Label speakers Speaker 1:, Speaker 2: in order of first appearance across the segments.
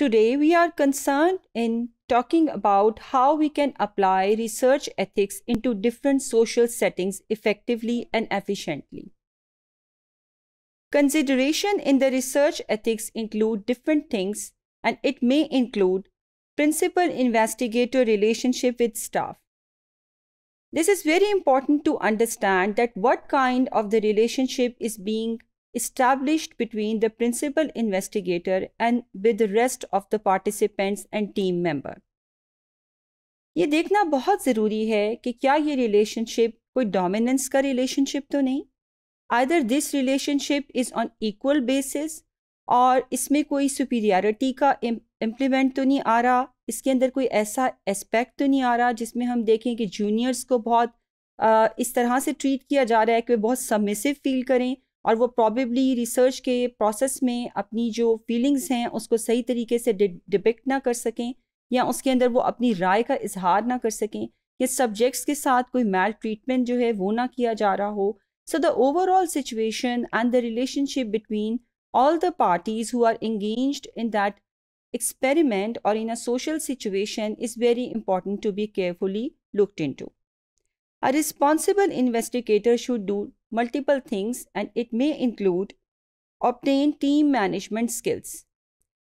Speaker 1: Today, we are concerned in talking about how we can apply research ethics into different social settings effectively and efficiently. Consideration in the research ethics include different things and it may include principal investigator relationship with staff. This is very important to understand that what kind of the relationship is being established between the principal investigator and with the rest of the participants and team member. ये देखना बहुत ज़रूरी है कि क्या ये relationship कोई dominance का रिलेशनशिप तो नहीं either this relationship is on equal basis और इसमें कोई सुपीरियरिटी का इम्प्लीमेंट तो नहीं आ रहा इसके अंदर कोई ऐसा एस्पेक्ट तो नहीं आ रहा जिसमें हम देखें कि जूनियर्स को बहुत आ, इस तरह से ट्रीट किया जा रहा है कि वे बहुत सबमिसिव फील करें और वो प्रॉबेबली रिसर्च के प्रोसेस में अपनी जो फीलिंग्स हैं उसको सही तरीके से डिपेक्ट ना कर सकें या उसके अंदर वो अपनी राय का इजहार ना कर सकें कि सब्जेक्ट्स के साथ कोई मैल ट्रीटमेंट जो है वो ना किया जा रहा हो so the overall situation and the relationship between all the parties who are engage in that or in a social situation is very important to be carefully looked into a responsible investigator should do multiple things and it may include obtain team management skills.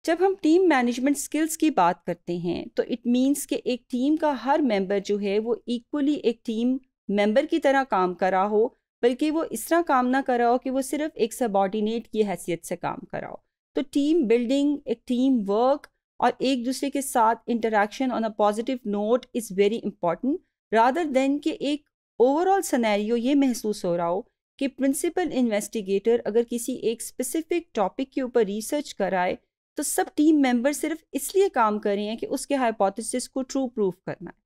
Speaker 1: जब हम team management skills की बात करते हैं तो it means कि एक team का हर मेंबर जो है वो इक्वली एक टीम मेंबर की तरह काम कर रहा हो बल्कि वो इस तरह काम ना कर रहा हो कि वो सिर्फ एक सबॉर्डिनेट की हैसियत से काम कर रहा हो तो टीम बिल्डिंग एक टीम वर्क और एक दूसरे के साथ interaction on a positive note is very important rather than कि एक ओवरऑल सिनेरियो ये महसूस हो रहा हो कि प्रिंसिपल इन्वेस्टिगेटर अगर किसी एक स्पेसिफिक टॉपिक के ऊपर रिसर्च कराए तो सब टीम मेंबर सिर्फ इसलिए काम कर रहे हैं कि उसके हाइपोथेसिस को ट्रू प्रूफ करना है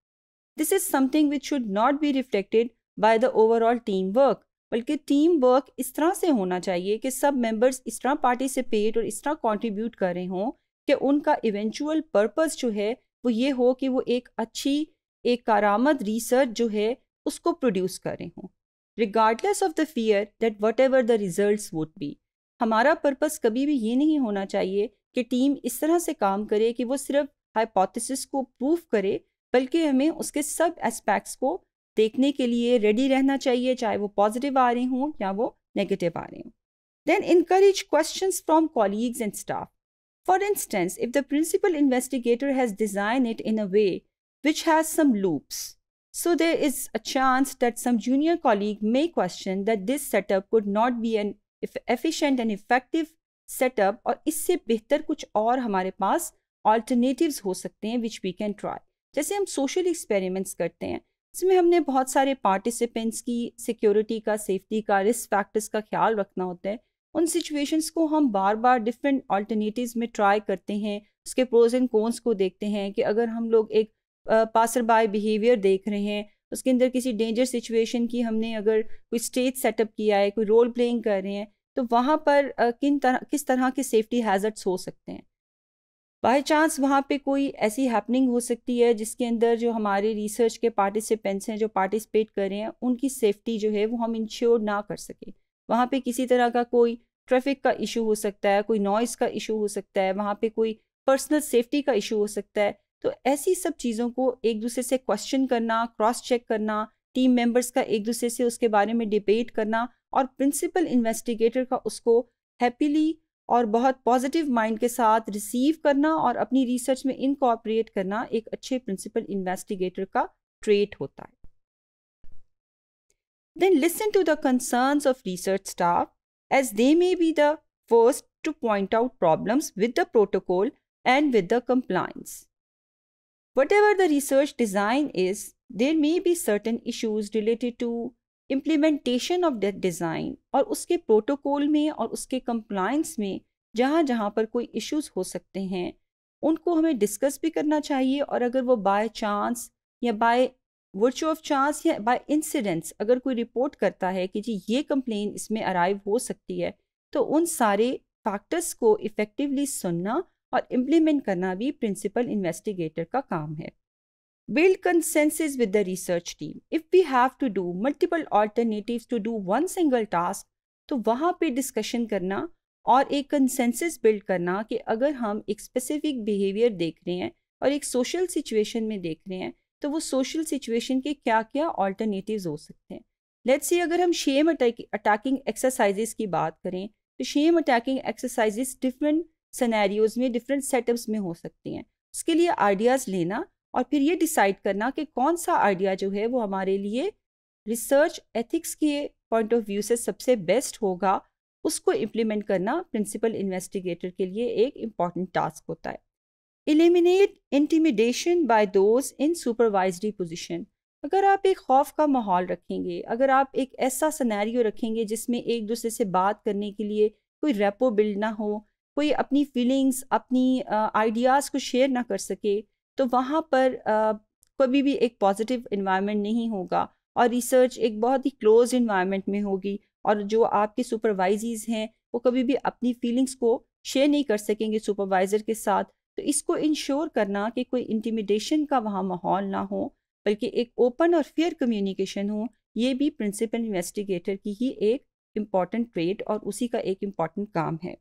Speaker 1: this is something which should not be reflected by the overall team work बल्कि टीम वर्क इस तरह से होना चाहिए कि सब मेंबर्स इस तरह पार्टिसिपेट और इस तरह कॉन्ट्रीब्यूट कर रहे हों कि उनका इवेंचुअल पर्पज जो है वो ये हो कि वो एक अच्छी एक कारामद रिसर्च जो है उसको प्रोड्यूस कर रही हूँ regardless of the fear that whatever the result would be हमारा पर्पज कभी भी ये नहीं होना चाहिए कि टीम इस तरह से काम करे कि वो सिर्फ हाइपोथिस को प्रूव करे बल्कि हमें उसके सब एस्पेक्ट्स को देखने के लिए रेडी रहना चाहिए चाहे वो पॉजिटिव आ रहे हों या वो नेगेटिव आ रहे हों then increase question from colleagues and staff for instance if the principal investigator has design it in a way which has some loops So there is a chance that some junior colleague may question that this setup could not be an efficient and effective setup or isse behtar kuch aur hamare paas alternatives ho sakte hain which we can try. जैसे हम social experiments करते हैं इसमें हमने बहुत सारे participants की security का safety का risk factors का ख्याल रखना होता है उन सिचुएशंस को हम बार बार डिफरेंट ऑल्टरनेटिव्स में ट्राई करते हैं उसके प्रोज एंड कोन्स को देखते हैं कि अगर हम लोग एक पासर बाय बिहेवियर देख रहे हैं उसके अंदर किसी डेंजर सिचुएशन की हमने अगर कोई स्टेज सेटअप किया है कोई रोल प्लेइंग कर रहे हैं तो वहाँ पर किन तरह किस तरह के सेफ्टी हैजर्ड्स हो सकते हैं बाई चांस वहाँ पे कोई ऐसी हैपनिंग हो सकती है जिसके अंदर जो हमारे रिसर्च के पार्टिसिपेंट्स हैं जो पार्टिसिपेट कर रहे हैं उनकी सेफ्टी जो है वो हम इंश्योर ना कर सकें वहाँ पे किसी तरह का कोई ट्रैफिक का इशू हो सकता है कोई नॉइज़ का इशू हो सकता है वहाँ पे कोई पर्सनल सेफ्टी का इशू हो सकता है तो ऐसी सब चीज़ों को एक दूसरे से क्वेश्चन करना क्रॉस चेक करना टीम मेंबर्स का एक दूसरे से उसके बारे में डिबेट करना और प्रिंसिपल इन्वेस्टिगेटर का उसको हैप्पीली और बहुत पॉजिटिव माइंड के साथ रिसीव करना और अपनी रिसर्च में इनकॉपरेट करना एक अच्छे प्रिंसिपल इन्वेस्टिगेटर का ट्रेट होता है then listen to the concerns of research staff as they may be the first to point out problems with the protocol and with the compliance Whatever the research design is, there may be certain issues related to implementation of that design और उसके protocol में और उसके compliance में जहाँ जहाँ पर कोई इश्यूज हो सकते हैं उनको हमें डिस्कस भी करना चाहिए और अगर वो बाय चांस या बाय वर्चू ऑफ चांस या बाय इंसिडेंट्स अगर कोई रिपोर्ट करता है कि जी ये कंप्लेन इसमें अराइव हो सकती है तो उन सारे फैक्टर्स को इफ़ेक्टिवली सुनना और इम्प्लीमेंट करना भी प्रिंसिपल इन्वेस्टिगेटर का काम है build consensus with the research team if we have to do multiple alternative to do one single task तो वहाँ पे डिस्कशन करना और एक कंसेंसिस बिल्ड करना कि अगर हम एक स्पेसिफिक बिहेवियर देख रहे हैं और एक सोशल सिचुएशन में देख रहे हैं तो वो सोशल सिचुएशन के क्या क्या ऑल्टरनेटिव हो सकते हैं लेट्स सी अगर हम शेम अटैकिंग एक्सरसाइजेस की बात करें तो same attacking exercises different scenarios में डिफरेंट सेटअप्स में हो सकती हैं उसके लिए आइडियाज़ लेना और फिर ये डिसाइड करना कि कौन सा आइडिया जो है वो हमारे लिए रिसर्च एथिक्स के पॉइंट ऑफ व्यू से सबसे बेस्ट होगा उसको इम्प्लीमेंट करना प्रिंसिपल इन्वेस्टिगेटर के लिए एक इम्पॉर्टेंट टास्क होता है eliminate intimidation by those in supervisory position अगर आप एक खौफ का माहौल रखेंगे अगर आप एक ऐसा सनेरियो रखेंगे जिसमें एक दूसरे से बात करने के लिए कोई रेपो बिल्ड ना हो कोई अपनी फीलिंग्स अपनी आइडियाज़ को शेयर ना कर सके तो वहाँ पर कभी भी एक पॉजिटिव इन्वायरमेंट नहीं होगा और रिसर्च एक बहुत ही क्लोज इन्वायरमेंट में होगी और जो आपके सुपरवाइजीज हैं वो कभी भी अपनी फीलिंग्स को शेयर नहीं कर सकेंगे सुपरवाइज़र के साथ तो इसको इंश्योर करना कि कोई इंटिमिडेशन का वहाँ माहौल ना हो बल्कि एक ओपन और फेयर कम्युनिकेशन हो ये भी प्रिंसिपल इन्वेस्टिगेटर की ही एक इम्पॉर्टेंट ट्रेड और उसी का एक इम्पॉर्टेंट काम है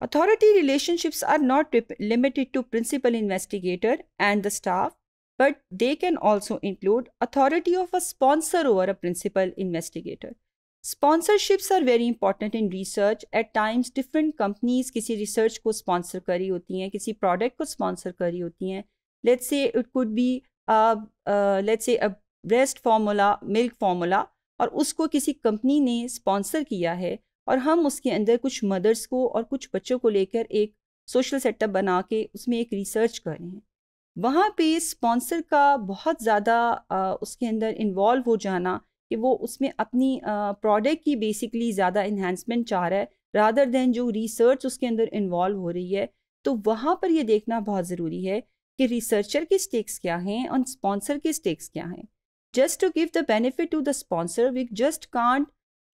Speaker 1: Authority relationships are not limited to principal investigator and the staff, but they can also include authority of a sponsor over a principal investigator. Sponsorships are very important in research. At times, different companies किसी research को sponsor करी होती हैं, किसी product को sponsor करी होती हैं. Let's say it could be a, uh, let's say a breast formula, milk formula, or उसको किसी company ने sponsor किया है और हम उसके अंदर कुछ मदर्स को और कुछ बच्चों को लेकर एक सोशल सेटअप बना के उसमें एक रिसर्च कर रहे हैं वहाँ पे स्पॉन्सर का बहुत ज़्यादा उसके अंदर इन्वॉल्व हो जाना कि वो उसमें अपनी प्रोडक्ट की बेसिकली ज़्यादा इन्हेंसमेंट चाह रहा है रादर देन जो रिसर्च उसके अंदर इन्वॉल्व हो रही है तो वहाँ पर ये देखना बहुत ज़रूरी है कि रिसर्चर के स्टेक्स क्या हैं और स्पॉन्सर के स्टेक्स क्या हैं just to give the benefit to the sponsor we just can't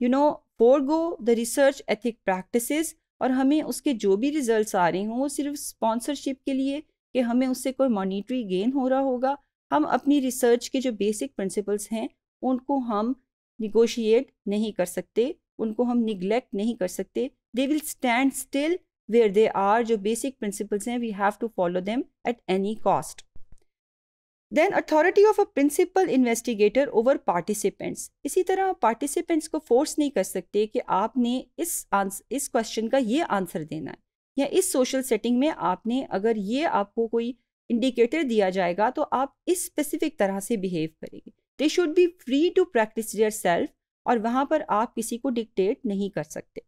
Speaker 1: you know forgo the research ethic practices और हमें उसके जो भी रिजल्ट्स आ रहे हों वो सिर्फ स्पॉन्सरशिप के लिए कि हमें उससे कोई मॉनिटरी गेन हो रहा होगा हम अपनी रिसर्च के जो बेसिक प्रिंसिपल्स हैं उनको हम निगोशिएट नहीं कर सकते उनको हम निगलेक्ट नहीं कर सकते they will stand still where they are जो बेसिक प्रिंसिपल्स हैं we have to follow them at any cost then authority of a principal investigator over participants इसी तरह पार्टिसिपेंट्स को फोर्स नहीं कर सकते कि आपने इस आंस इस क्वेश्चन का ये आंसर देना है या इस सोशल सेटिंग में आपने अगर ये आपको कोई इंडिकेटर दिया जाएगा तो आप इस स्पेसिफिक तरह से बिहेव करेंगे they should be free to practice yourself और वहाँ पर आप किसी को डिक्टेट नहीं कर सकते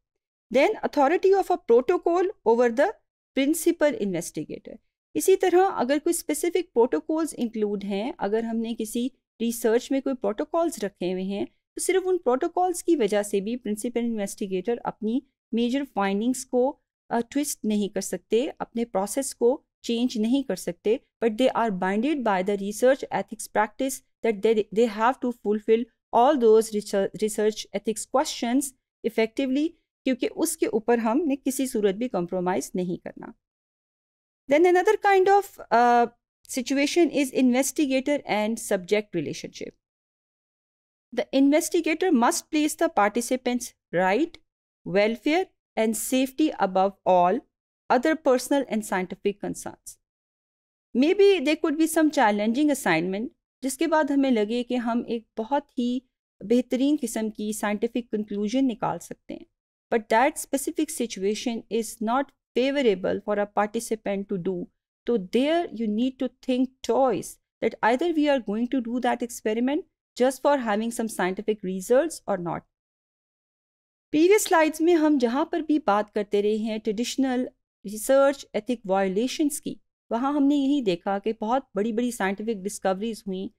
Speaker 1: then authority of a protocol over the principal investigator इसी तरह अगर कोई स्पेसिफिक प्रोटोकॉल्स इंक्लूड हैं अगर हमने किसी रिसर्च में कोई प्रोटोकॉल्स रखे हुए हैं तो सिर्फ उन प्रोटोकॉल्स की वजह से भी प्रिंसिपल इन्वेस्टिगेटर अपनी मेजर फाइंडिंग्स को ट्विस्ट नहीं कर सकते अपने प्रोसेस को चेंज नहीं कर सकते but they are binded by the research ethics practice that they have to fulfil all those research ethics questions effectively क्योंकि उसके ऊपर हमने किसी सूरत भी कॉम्प्रोमाइज़ नहीं करना Then another kind of uh, situation is investigator and subject relationship. The investigator must place the participant's right, welfare, and safety above all other personal and scientific concerns. Maybe there could be some challenging assignment जिसके बाद हमें लगे कि हम एक बहुत ही बेहतरीन किस्म की साइंटिफिक कंक्लूजन निकाल सकते हैं favorable for a participant to do. So there you need to think twice that either we are going to do that experiment just for having some scientific results or not. Previous slides में हम जहाँ पर भी बात करते रहे हैं traditional research ethic violations की वहाँ हमने यही देखा कि बहुत badi बड़ी साइंटिफिक डिस्कवरीज हुई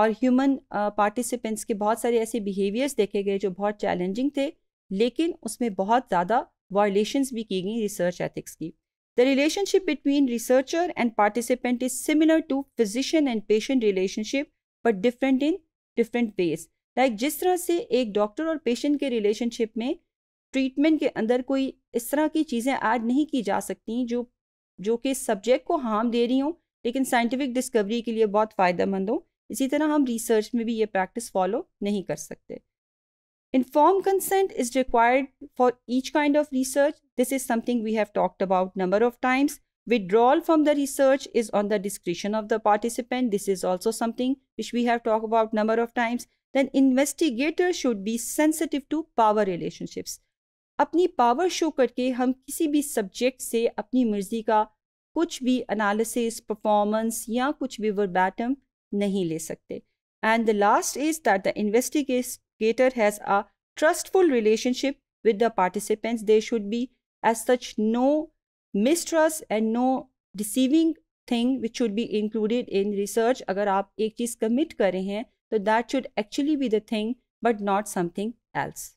Speaker 1: और ह्यूमन पार्टिसिपेंट्स के बहुत सारे ऐसे बिहेवियर्स देखे गए जो बहुत चैलेंजिंग थे लेकिन उसमें बहुत ज़्यादा वायलेशन भी की गई रिसर्च एथिक्स की the relationship between researcher and participant is similar to physician and patient relationship but different in different ways like जिस तरह से एक डॉक्टर और पेशेंट के रिलेशनशिप में ट्रीटमेंट के अंदर कोई इस तरह की चीज़ें ऐड नहीं की जा सकती जो जो कि सब्जेक्ट को हार्म दे रही हों लेकिन साइंटिफिक डिस्कवरी के लिए बहुत फ़ायदेमंद हो इसी तरह हम रिसर्च में भी ये प्रैक्टिस फॉलो नहीं कर सकते Informed consent is required for each kind of research. This is something we have talked about number of times. Withdrawal from the research is on the discretion of the participant. This is also something which we have talked about number of times. Then investigator should be sensitive to power relationships. अपनी power show करके हम किसी भी subject से अपनी मर्जी का कुछ भी एनालिसिस परफॉर्मेंस या कुछ भी verbatim नहीं ले सकते And the last is that the investigator gator has a trustful relationship with the participants. There should be, as such, no mistrust and no deceiving thing which should be included in research. अगर आप एक चीज़ commit कर रहे हैं तो that should actually be the thing but not something else.